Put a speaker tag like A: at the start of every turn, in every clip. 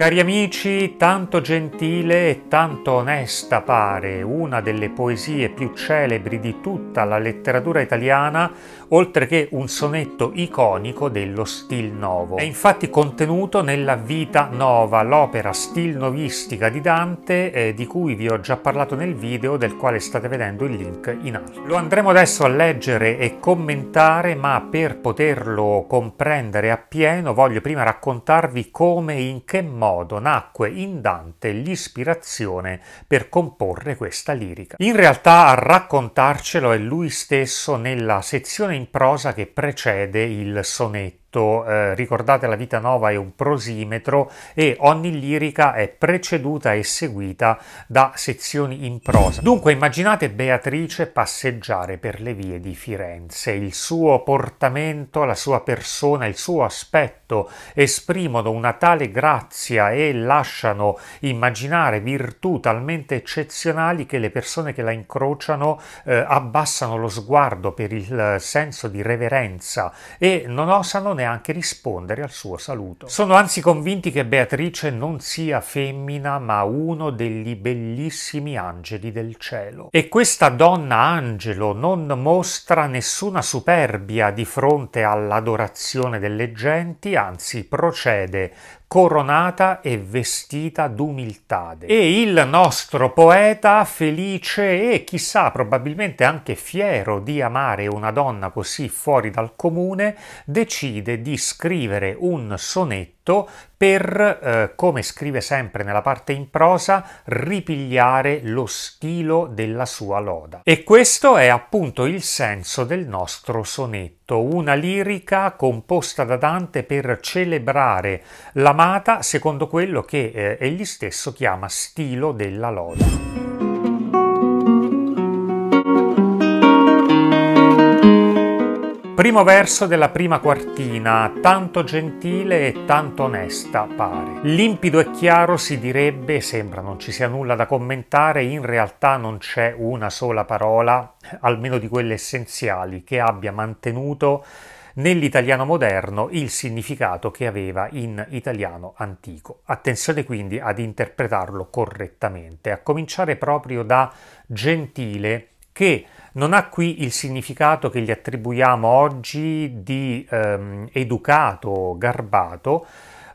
A: Cari amici, tanto gentile e tanto onesta pare una delle poesie più celebri di tutta la letteratura italiana, oltre che un sonetto iconico dello Stil Novo. È infatti contenuto nella Vita Nova, l'opera stilnovistica di Dante, eh, di cui vi ho già parlato nel video, del quale state vedendo il link in alto. Lo andremo adesso a leggere e commentare, ma per poterlo comprendere appieno voglio prima raccontarvi come e in che modo modo nacque in Dante l'ispirazione per comporre questa lirica. In realtà a raccontarcelo è lui stesso nella sezione in prosa che precede il sonetto eh, ricordate la vita nova è un prosimetro e ogni lirica è preceduta e seguita da sezioni in prosa. Dunque immaginate Beatrice passeggiare per le vie di Firenze, il suo portamento, la sua persona, il suo aspetto esprimono una tale grazia e lasciano immaginare virtù talmente eccezionali che le persone che la incrociano eh, abbassano lo sguardo per il eh, senso di reverenza e non osano neanche rispondere al suo saluto. Sono anzi convinti che Beatrice non sia femmina ma uno degli bellissimi angeli del cielo. E questa donna angelo non mostra nessuna superbia di fronte all'adorazione delle genti, anzi procede coronata e vestita d'umiltà. E il nostro poeta, felice e chissà probabilmente anche fiero di amare una donna così fuori dal comune, decide di scrivere un sonetto detto per, eh, come scrive sempre nella parte in prosa, ripigliare lo stilo della sua loda. E questo è appunto il senso del nostro sonetto, una lirica composta da Dante per celebrare l'amata secondo quello che eh, egli stesso chiama stilo della loda. Primo verso della prima quartina, tanto gentile e tanto onesta pare. Limpido e chiaro si direbbe, sembra non ci sia nulla da commentare, in realtà non c'è una sola parola, almeno di quelle essenziali, che abbia mantenuto nell'italiano moderno il significato che aveva in italiano antico. Attenzione quindi ad interpretarlo correttamente, a cominciare proprio da gentile che non ha qui il significato che gli attribuiamo oggi di ehm, educato, garbato,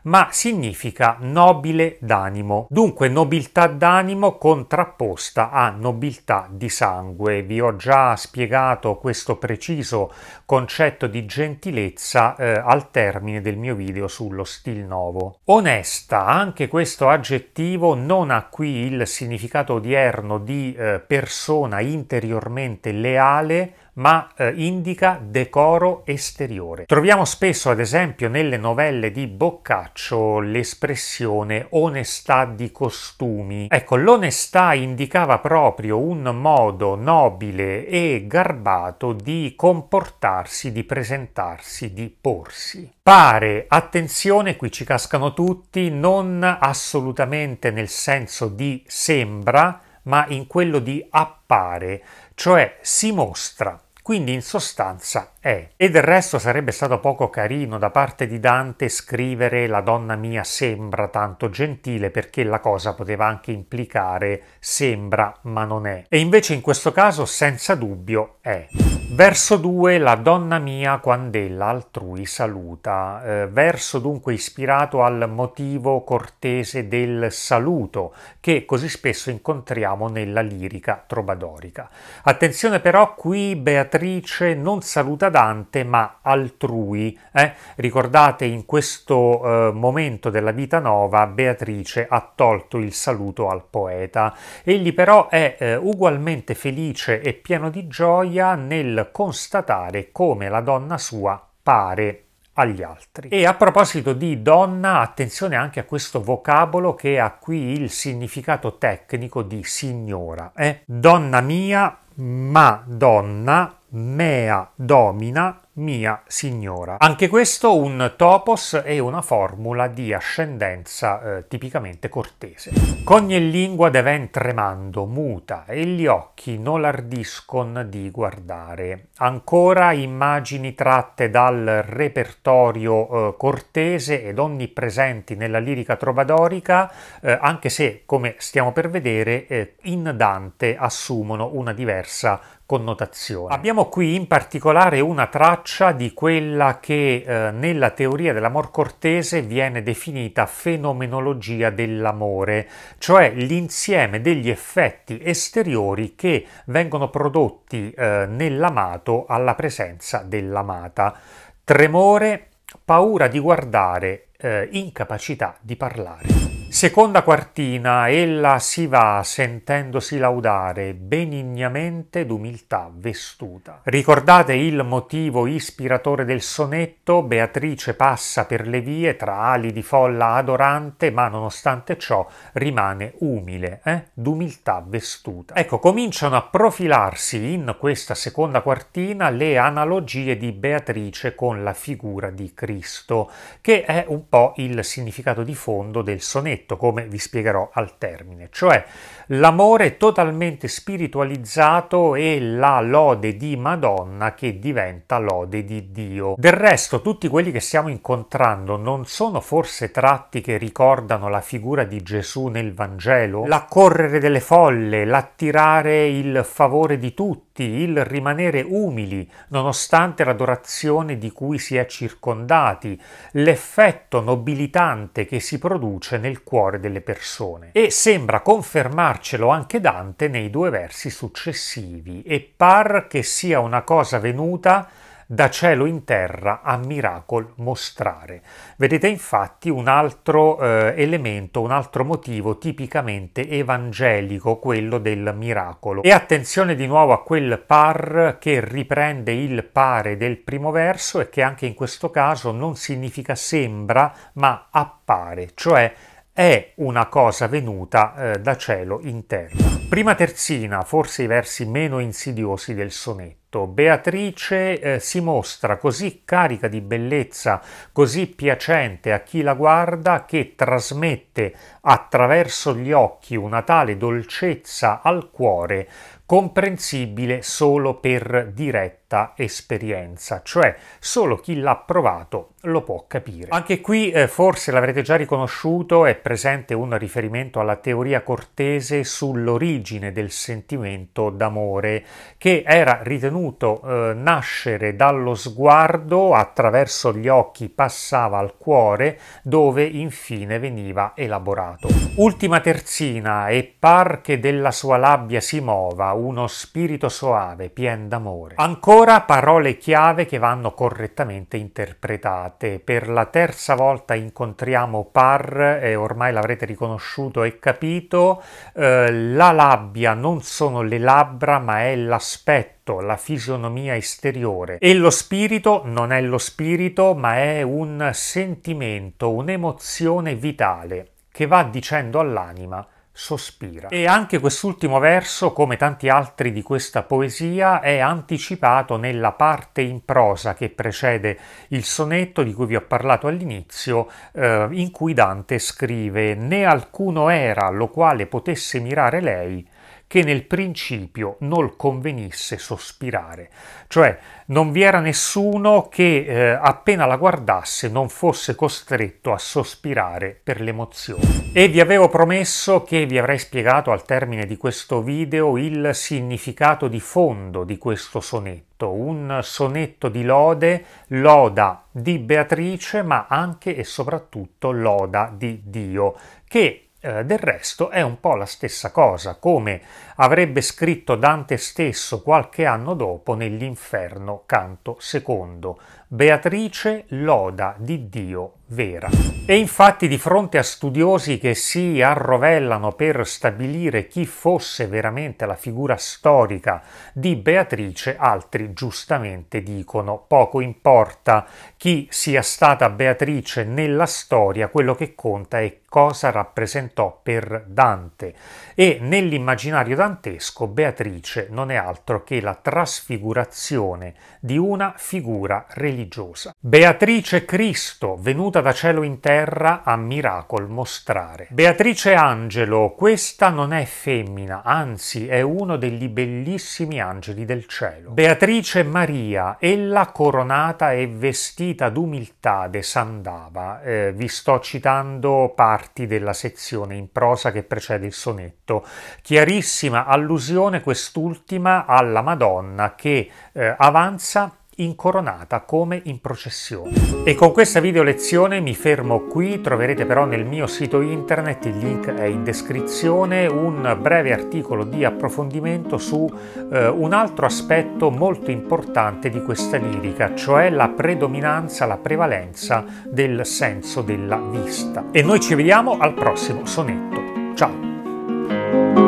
A: ma significa nobile d'animo. Dunque nobiltà d'animo contrapposta a nobiltà di sangue. Vi ho già spiegato questo preciso concetto di gentilezza eh, al termine del mio video sullo stil novo. Onesta, anche questo aggettivo non ha qui il significato odierno di eh, persona interiormente leale ma eh, indica decoro esteriore. Troviamo spesso, ad esempio, nelle novelle di Boccaccio l'espressione onestà di costumi. Ecco, l'onestà indicava proprio un modo nobile e garbato di comportarsi, di presentarsi, di porsi. Pare, attenzione, qui ci cascano tutti, non assolutamente nel senso di sembra, ma in quello di appare, cioè si mostra. Quindi in sostanza è. E del resto sarebbe stato poco carino da parte di Dante scrivere la donna mia sembra tanto gentile perché la cosa poteva anche implicare sembra ma non è. E invece in questo caso senza dubbio è. Verso 2 la donna mia quandella altrui saluta, eh, verso dunque ispirato al motivo cortese del saluto che così spesso incontriamo nella lirica trobadorica. Attenzione però qui Beatrice beatrice non saluta Dante ma altrui. Eh? Ricordate in questo eh, momento della vita nuova Beatrice ha tolto il saluto al poeta. Egli però è eh, ugualmente felice e pieno di gioia nel constatare come la donna sua pare agli altri. E a proposito di donna, attenzione anche a questo vocabolo che ha qui il significato tecnico di signora. Eh? Donna mia, ma donna, mea domina mia signora. Anche questo un topos e una formula di ascendenza eh, tipicamente cortese. Cogne lingua de ven tremando, muta, e gli occhi non l'ardiscon di guardare. Ancora immagini tratte dal repertorio eh, cortese ed onnipresenti nella lirica trovadorica, eh, anche se, come stiamo per vedere, eh, in Dante assumono una diversa connotazione. Abbiamo qui in particolare una traccia traccia di quella che eh, nella teoria dell'amor cortese viene definita fenomenologia dell'amore, cioè l'insieme degli effetti esteriori che vengono prodotti eh, nell'amato alla presenza dell'amata. Tremore, paura di guardare, eh, incapacità di parlare. Seconda quartina, ella si va sentendosi laudare benignamente d'umiltà vestuta. Ricordate il motivo ispiratore del sonetto, Beatrice passa per le vie tra ali di folla adorante, ma nonostante ciò rimane umile, eh? d'umiltà vestuta. Ecco, cominciano a profilarsi in questa seconda quartina le analogie di Beatrice con la figura di Cristo, che è un po' il significato di fondo del sonetto perfetto, come vi spiegherò al termine, cioè l'amore totalmente spiritualizzato e la lode di Madonna che diventa lode di Dio. Del resto, tutti quelli che stiamo incontrando non sono forse tratti che ricordano la figura di Gesù nel Vangelo? L'accorrere delle folle, l'attirare il favore di tutti, tutti il rimanere umili nonostante l'adorazione di cui si è circondati, l'effetto nobilitante che si produce nel cuore delle persone. E sembra confermarcelo anche Dante nei due versi successivi, e par che sia una cosa venuta da cielo in terra a miracol mostrare. Vedete infatti un altro eh, elemento, un altro motivo tipicamente evangelico, quello del miracolo. E attenzione di nuovo a quel par che riprende il pare del primo verso e che anche in questo caso non significa sembra, ma appare, cioè è una cosa venuta eh, da cielo in terra. Prima terzina, forse i versi meno insidiosi del sonetto. Beatrice eh, si mostra così carica di bellezza, così piacente a chi la guarda, che trasmette attraverso gli occhi una tale dolcezza al cuore, comprensibile solo per diretto diretta esperienza, cioè solo chi l'ha provato lo può capire. Anche qui eh, forse l'avrete già riconosciuto, è presente un riferimento alla teoria cortese sull'origine del sentimento d'amore, che era ritenuto eh, nascere dallo sguardo, attraverso gli occhi passava al cuore, dove infine veniva elaborato. Ultima terzina e par che della sua labbia si muova uno spirito soave, pien d'amore. Ancora Ora parole chiave che vanno correttamente interpretate. Per la terza volta incontriamo par, e ormai l'avrete riconosciuto e capito, eh, la labbia non sono le labbra ma è l'aspetto la fisionomia esteriore e lo spirito non è lo spirito ma è un sentimento, un'emozione vitale che va dicendo all'anima sospira. E anche quest'ultimo verso, come tanti altri di questa poesia, è anticipato nella parte in prosa che precede il sonetto di cui vi ho parlato all'inizio, eh, in cui Dante scrive «Né alcuno era lo quale potesse mirare lei, che nel principio non convenisse sospirare, cioè non vi era nessuno che eh, appena la guardasse non fosse costretto a sospirare per l'emozione. E vi avevo promesso che vi avrei spiegato al termine di questo video il significato di fondo di questo sonetto, un sonetto di lode, loda di Beatrice, ma anche e soprattutto loda di Dio, che eh, del resto è un po' la stessa cosa, come avrebbe scritto Dante stesso qualche anno dopo nell'Inferno, canto secondo. Beatrice loda di Dio vera. E infatti di fronte a studiosi che si arrovellano per stabilire chi fosse veramente la figura storica di Beatrice, altri giustamente dicono poco importa chi sia stata Beatrice nella storia, quello che conta è cosa rappresentò per Dante. E nell'immaginario dantesco Beatrice non è altro che la trasfigurazione di una figura religiosa. Beatrice Cristo, venuta caduta da cielo in terra a miracol mostrare. Beatrice Angelo, questa non è femmina, anzi è uno degli bellissimi angeli del cielo. Beatrice Maria, ella coronata e vestita d'umiltà de Sandava. Eh, vi sto citando parti della sezione in prosa che precede il sonetto. Chiarissima allusione quest'ultima alla Madonna che eh, avanza incoronata come in processione. E con questa video lezione mi fermo qui, troverete però nel mio sito internet, il link è in descrizione, un breve articolo di approfondimento su eh, un altro aspetto molto importante di questa lirica, cioè la predominanza, la prevalenza del senso della vista. E noi ci vediamo al prossimo sonetto. Ciao!